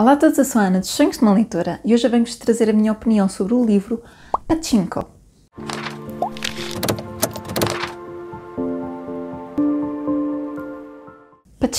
Olá a todos, eu sou a Ana dos Sonhos de uma Leitora e hoje venho-vos trazer a minha opinião sobre o livro Pachinko,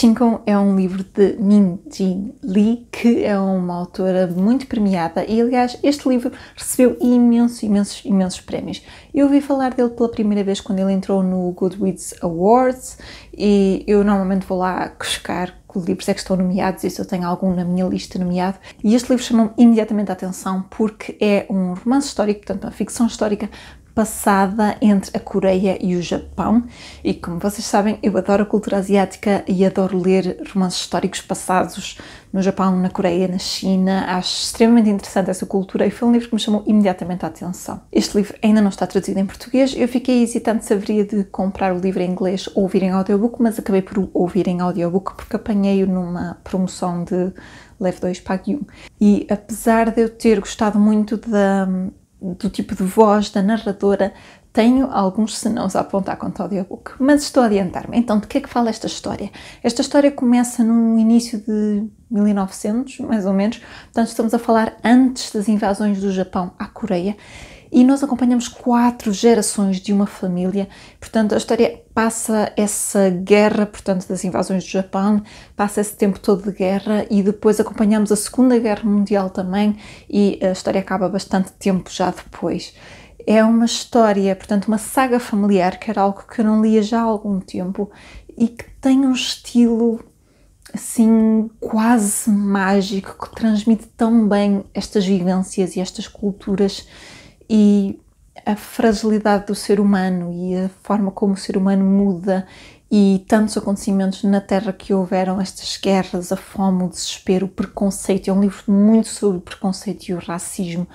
Chincon é um livro de Min Jin Lee, que é uma autora muito premiada e, aliás, este livro recebeu imensos, imensos, imensos prémios. Eu ouvi falar dele pela primeira vez quando ele entrou no Goodreads Awards e eu normalmente vou lá buscar que livros é que estão nomeados e se eu tenho algum na minha lista nomeado. E este livro chamou-me imediatamente a atenção porque é um romance histórico, portanto, uma ficção histórica, passada entre a Coreia e o Japão. E como vocês sabem, eu adoro a cultura asiática e adoro ler romances históricos passados no Japão, na Coreia, na China. Acho extremamente interessante essa cultura e foi um livro que me chamou imediatamente a atenção. Este livro ainda não está traduzido em português. Eu fiquei hesitante se haveria de comprar o livro em inglês ou ouvir em audiobook, mas acabei por ouvir em audiobook porque apanhei-o numa promoção de leve 2, pague 1. E apesar de eu ter gostado muito da, do tipo de voz da narradora, tenho alguns senãos a apontar quanto ao audiobook, mas estou a adiantar-me. Então, de que é que fala esta história? Esta história começa no início de 1900, mais ou menos, portanto, estamos a falar antes das invasões do Japão à Coreia e nós acompanhamos quatro gerações de uma família, portanto, a história passa essa guerra, portanto, das invasões do Japão, passa esse tempo todo de guerra e depois acompanhamos a Segunda Guerra Mundial também e a história acaba bastante tempo já depois é uma história, portanto, uma saga familiar, que era algo que eu não lia já há algum tempo e que tem um estilo assim quase mágico que transmite tão bem estas vivências e estas culturas e a fragilidade do ser humano e a forma como o ser humano muda e tantos acontecimentos na Terra que houveram, estas guerras, a fome, o desespero, o preconceito. É um livro muito sobre o preconceito e o racismo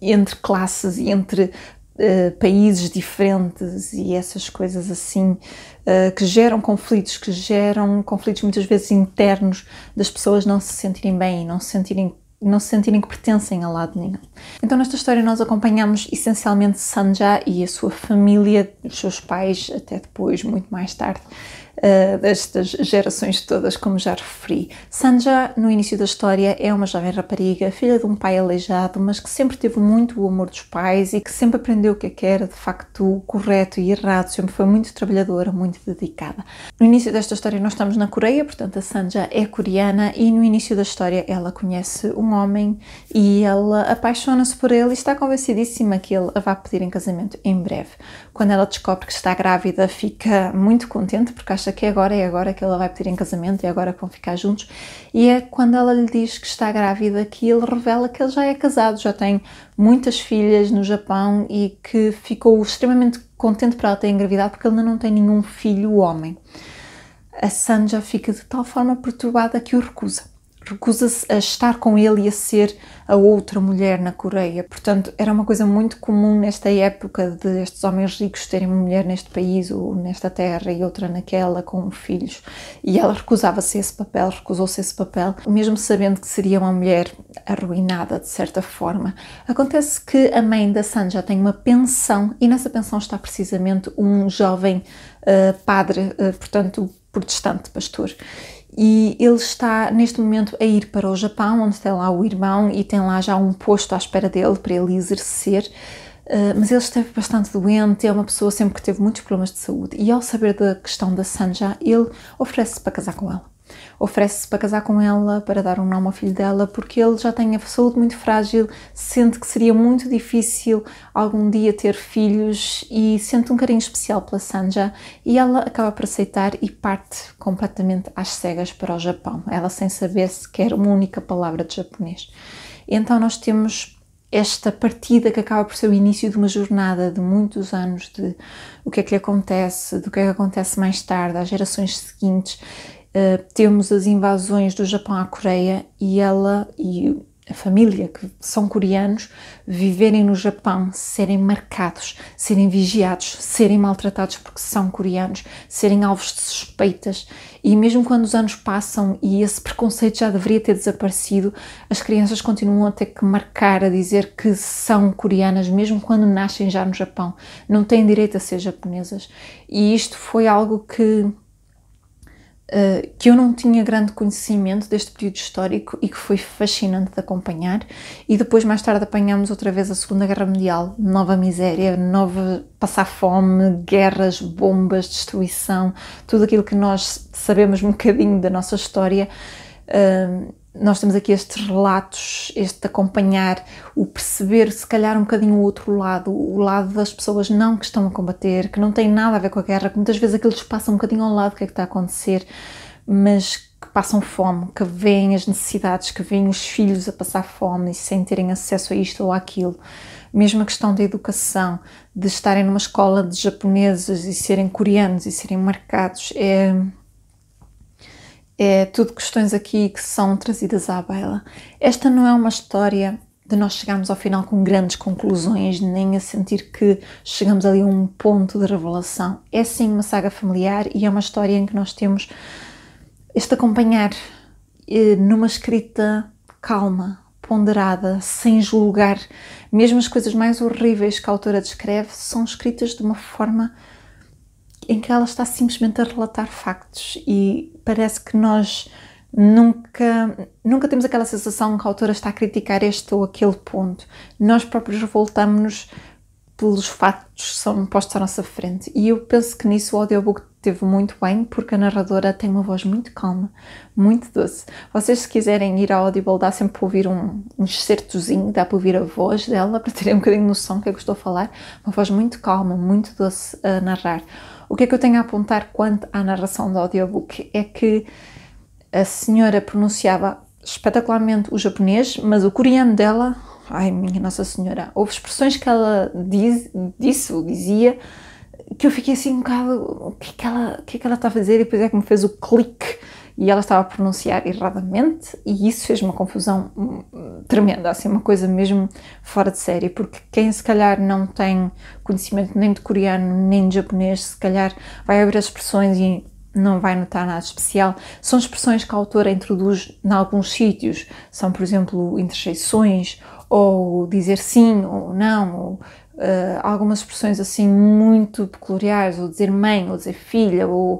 entre classes e entre uh, países diferentes e essas coisas assim uh, que geram conflitos, que geram conflitos muitas vezes internos das pessoas não se sentirem bem, não se sentirem não se sentirem que pertencem a lado nenhum. Então, nesta história, nós acompanhamos essencialmente Sanja e a sua família, os seus pais, até depois, muito mais tarde, uh, destas gerações todas, como já referi. Sanja, no início da história, é uma jovem rapariga, filha de um pai aleijado, mas que sempre teve muito o amor dos pais e que sempre aprendeu o que, é que era de facto correto e errado, sempre foi muito trabalhadora, muito dedicada. No início desta história, nós estamos na Coreia, portanto, a Sanja é coreana e no início da história ela conhece um homem e ela apaixona-se por ele e está convencidíssima que ele a vai pedir em casamento em breve. Quando ela descobre que está grávida, fica muito contente porque acha acha que agora é agora que ela vai pedir em casamento, é agora que vão ficar juntos. E é quando ela lhe diz que está grávida que ele revela que ele já é casado, já tem muitas filhas no Japão e que ficou extremamente contente para ela ter engravidado porque ele ainda não tem nenhum filho homem. A Sanja fica de tal forma perturbada que o recusa recusa-se a estar com ele e a ser a outra mulher na Coreia. Portanto, era uma coisa muito comum nesta época de estes homens ricos terem uma mulher neste país ou nesta terra e outra naquela com filhos. E ela recusava-se esse papel, recusou-se esse papel, mesmo sabendo que seria uma mulher arruinada de certa forma. Acontece que a mãe da Sanja tem uma pensão e nessa pensão está precisamente um jovem uh, padre, uh, portanto, protestante pastor e ele está neste momento a ir para o Japão, onde tem lá o irmão e tem lá já um posto à espera dele para ele exercer. Ah, mas ele esteve bastante doente, é uma pessoa sempre que teve muitos problemas de saúde. E ao saber da questão da Sanja, ele oferece-se para casar com ela. Oferece-se para casar com ela, para dar um nome ao filho dela, porque ele já tem a saúde muito frágil, sente que seria muito difícil algum dia ter filhos e sente um carinho especial pela Sanja. E ela acaba por aceitar e parte completamente às cegas para o Japão, ela sem saber sequer uma única palavra de japonês. Então, nós temos esta partida que acaba por ser o início de uma jornada de muitos anos de o que é que lhe acontece, do que é que acontece mais tarde, às gerações seguintes. Uh, temos as invasões do Japão à Coreia e ela e a família, que são coreanos, viverem no Japão, serem marcados, serem vigiados, serem maltratados porque são coreanos, serem alvos de suspeitas. E mesmo quando os anos passam e esse preconceito já deveria ter desaparecido, as crianças continuam a ter que marcar, a dizer que são coreanas, mesmo quando nascem já no Japão. Não têm direito a ser japonesas. E isto foi algo que eh, que eu não tinha grande conhecimento deste período histórico e que foi fascinante de acompanhar. E depois, mais tarde, apanhamos outra vez a Segunda Guerra Mundial, nova miséria, nova passar fome, guerras, bombas, destruição, tudo aquilo que nós sabemos um bocadinho da nossa história. Uh, nós temos aqui estes relatos, este acompanhar, o perceber se calhar um bocadinho o outro lado, o lado das pessoas não que estão a combater, que não tem nada a ver com a guerra, que muitas vezes aqueles passam um bocadinho ao lado do que é que está a acontecer, mas que passam fome, que veem as necessidades, que veem os filhos a passar fome e sem terem acesso a isto ou àquilo. Mesmo a questão da educação, de estarem numa escola de japoneses e serem coreanos e serem marcados, é, é tudo questões aqui que são trazidas à baila. Esta não é uma história de nós chegarmos ao final com grandes conclusões, nem a sentir que chegamos ali a um ponto de revelação. É sim uma saga familiar e é uma história em que nós temos este acompanhar eh, numa escrita calma, ponderada, sem julgar. Mesmo as coisas mais horríveis que a autora descreve são escritas de uma forma em que ela está simplesmente a relatar factos e parece que nós nunca, nunca temos aquela sensação que a autora está a criticar este ou aquele ponto. Nós próprios voltamos-nos pelos factos que são postos à nossa frente. E eu penso que nisso o audiobook teve muito bem porque a narradora tem uma voz muito calma, muito doce. Vocês, se quiserem ir ao Audible, dá sempre para ouvir um, um excertozinho, dá para ouvir a voz dela para terem um bocadinho de noção do que é que eu estou a falar. Uma voz muito calma, muito doce a narrar. O que é que eu tenho a apontar quanto à narração do audiobook é que a senhora pronunciava espetacularmente o japonês, mas o coreano dela, ai minha Nossa Senhora, houve expressões que ela diz, disse ou dizia que eu fiquei assim um bocado, o que é que ela, o que é que ela está a fazer? E depois é que me fez o clique e ela estava a pronunciar erradamente e isso fez uma confusão hum, tremenda, assim, uma coisa mesmo fora de série, porque quem se calhar não tem conhecimento nem de coreano nem de japonês, se calhar vai abrir as expressões e não vai notar nada especial. São expressões que a autora introduz em alguns sítios, são, por exemplo, interjeições ou dizer sim ou não, ou uh, algumas expressões assim muito peculiares, ou dizer mãe, ou dizer filha, ou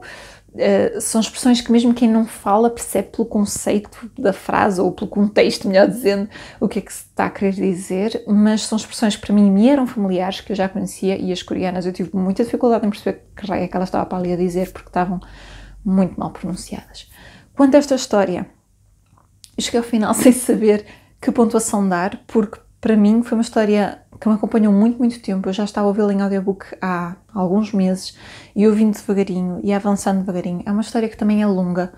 uh, são expressões que mesmo quem não fala percebe pelo conceito da frase ou pelo contexto, melhor dizendo, o que é que se está a querer dizer, mas são expressões que para mim me eram familiares, que eu já conhecia, e as coreanas eu tive muita dificuldade em perceber que raio é que ela estava para ali a dizer, porque estavam muito mal pronunciadas. Quanto a esta história, cheguei ao final sem saber que pontuação dar, porque para mim foi uma história que me acompanhou muito, muito tempo. Eu já estava a ouvi-la em audiobook há alguns meses e ouvindo devagarinho e avançando devagarinho. É uma história que também é longa,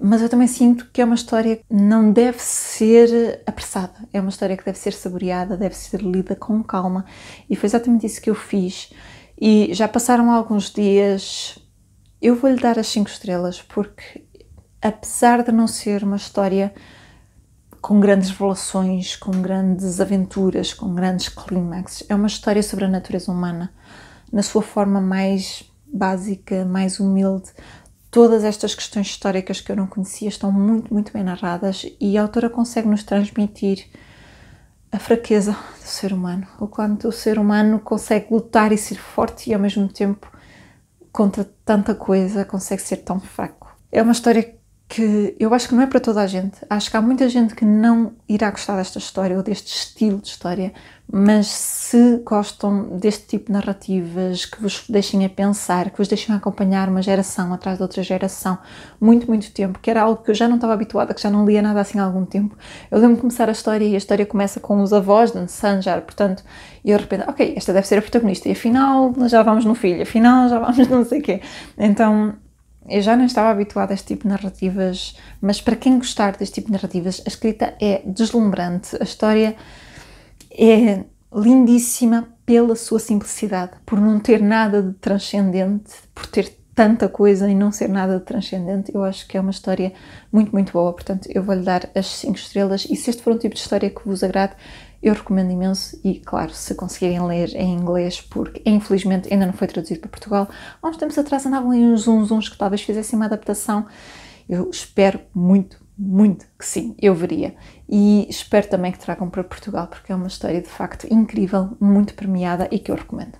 mas eu também sinto que é uma história que não deve ser apressada. É uma história que deve ser saboreada, deve ser lida com calma e foi exatamente isso que eu fiz. E já passaram alguns dias. Eu vou-lhe dar as 5 estrelas porque, apesar de não ser uma história com grandes revelações, com grandes aventuras, com grandes clímaxes. É uma história sobre a natureza humana, na sua forma mais básica, mais humilde. Todas estas questões históricas que eu não conhecia estão muito, muito bem narradas e a autora consegue nos transmitir a fraqueza do ser humano, o quanto o ser humano consegue lutar e ser forte e ao mesmo tempo contra tanta coisa consegue ser tão fraco. É uma história que eu acho que não é para toda a gente. Acho que há muita gente que não irá gostar desta história ou deste estilo de história, mas se gostam deste tipo de narrativas que vos deixem a pensar, que vos deixem a acompanhar uma geração atrás de outra geração, muito, muito tempo, que era algo que eu já não estava habituada, que já não lia nada assim há algum tempo. Eu lembro de começar a história e a história começa com os avós de Sanjar, portanto, e eu de repente, ok, esta deve ser a protagonista, e afinal já vamos no filho, afinal já vamos não sei o quê. Então eu já não estava habituada a este tipo de narrativas, mas para quem gostar deste tipo de narrativas, a escrita é deslumbrante, a história é lindíssima pela sua simplicidade, por não ter nada de transcendente, por ter tanta coisa e não ser nada de transcendente, eu acho que é uma história muito, muito boa. Portanto, eu vou-lhe dar as 5 estrelas e se este for um tipo de história que vos agrade, eu recomendo imenso e, claro, se conseguirem ler em inglês, porque infelizmente ainda não foi traduzido para Portugal, há uns tempos atrás andavam em uns uns, uns que talvez fizessem uma adaptação. Eu espero muito, muito que sim, eu veria. E espero também que tragam para Portugal, porque é uma história de facto incrível, muito premiada e que eu recomendo.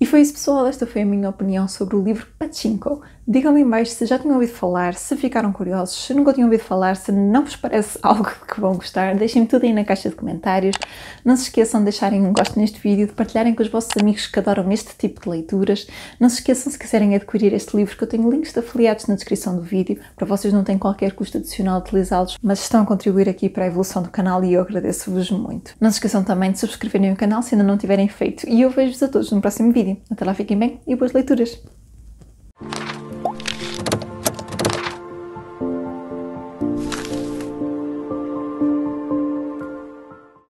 E foi isso pessoal, esta foi a minha opinião sobre o livro Pachinko. Digam-me embaixo se já tinham ouvido falar, se ficaram curiosos, se nunca tinham ouvido falar, se não vos parece algo que vão gostar, deixem me tudo aí na caixa de comentários. Não se esqueçam de deixarem um gosto neste vídeo, de partilharem com os vossos amigos que adoram este tipo de leituras. Não se esqueçam se quiserem adquirir este livro que eu tenho links de afiliados na descrição do vídeo, para vocês não têm qualquer custo adicional utilizá-los, mas estão a contribuir aqui para a evolução do canal e eu agradeço-vos muito. Não se esqueçam também de subscreverem o canal se ainda não tiverem feito e eu vejo-vos a todos no próximo vídeo série. Até lá fiquem bem e boas leituras!